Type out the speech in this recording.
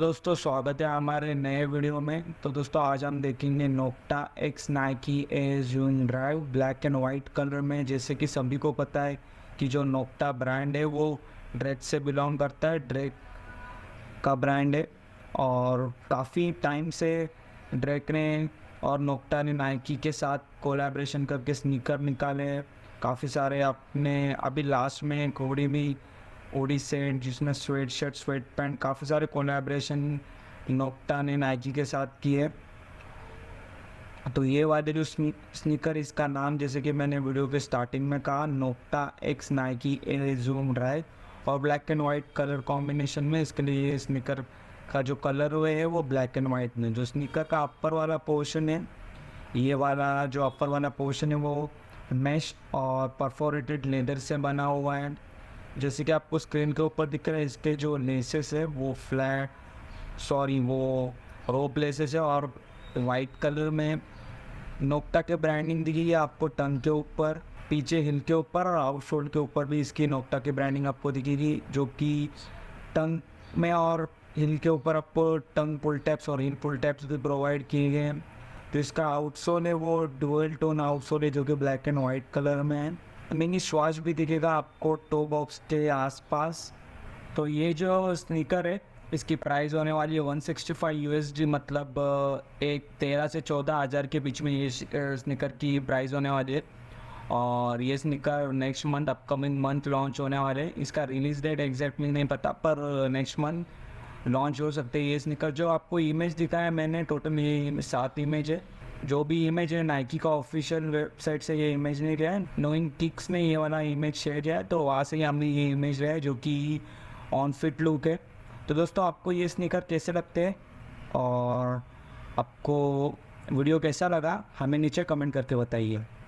दोस्तों स्वागत है हमारे नए वीडियो में तो दोस्तों आज हम देखेंगे Nocta x Nike air zoom drive black and white colour में जैसे कि सभी को पता है कि जो नोक्टा ब्रांड है वो ड्रेक से बिलोंग करता है ड्रेक का ब्रांड है और काफ़ी टाइम से ड्रेक ने और नोक्टा ने नाइकी के साथ कोलेब्रेशन करके स्निकर निकाले काफ़ी सारे अपने अभी लास्ट में घोड़ी भी ओडी सेंट जिसने स्वेट शर्ट स्वेट पैंट काफ़ी सारे कोलेब्रेशन नोकटा ने नाइकी के साथ किए तो ये वाले जो स्नीकर इसका नाम जैसे कि मैंने वीडियो के स्टार्टिंग में कहा Nocta x Nike air zoom drive और black and white colour combination में इसके लिए ये स्नीकर का जो कलर हुए है वो ब्लैक एंड वाइट में जो स्नीकर का अपर वाला पोर्शन है ये वाला जो अपर वाला पोर्शन है वो मैश और परफोरेटेड लेदर से बना हुआ है जैसे कि आपको स्क्रीन के ऊपर दिख रहा है इसके जो लेसेस है वो फ्लैट सॉरी वो रोप लेसेस है और वाइट कलर में नोकटा के ब्रांडिंग दिखी है आपको टन के ऊपर पीछे हिल के ऊपर और आउट शोल्ड के ऊपर भी इसकी नोकटा की ब्रांडिंग आपको दिखेगी जो कि टंग में और हिल के ऊपर आपको टंग पुल टैप्स और हिल पुल टैप्स भी प्रोवाइड किए गए हैं तो इसका आउटसोल है वो डुअल टोन आउटसोल है जो कि ब्लैक एंड वाइट कलर में है मिनी श्वास भी दिखेगा आपको टो बॉक्स के आसपास तो ये जो स्नीकर है इसकी प्राइस होने वाली है वन सिक्सटी फाइव यू मतलब एक तेरह से चौदह हज़ार के बीच में ये स्निकर की प्राइस होने वाली है और ये sneaker next month upcoming month launch होने वाले हैं इसका रिलीज़ डेट एग्जैक्ट एग्जैक्टली नहीं पता पर नेक्स्ट मंथ लॉन्च हो सकते हैं ये स्निकर जो आपको इमेज दिखाया मैंने टोटल ये सात इमेज है जो भी इमेज है नाइकी का ऑफिशियल वेबसाइट से ये इमेज नहीं गया नोइंग किक्स में ये वाला इमेज शेयर किया है तो वहाँ से ही हमने ये इमेज लिया है जो कि ऑन फिट लुक है तो दोस्तों आपको ये स्नीकर कैसे लगते हैं और आपको वीडियो कैसा लगा हमें नीचे कमेंट करके बताइए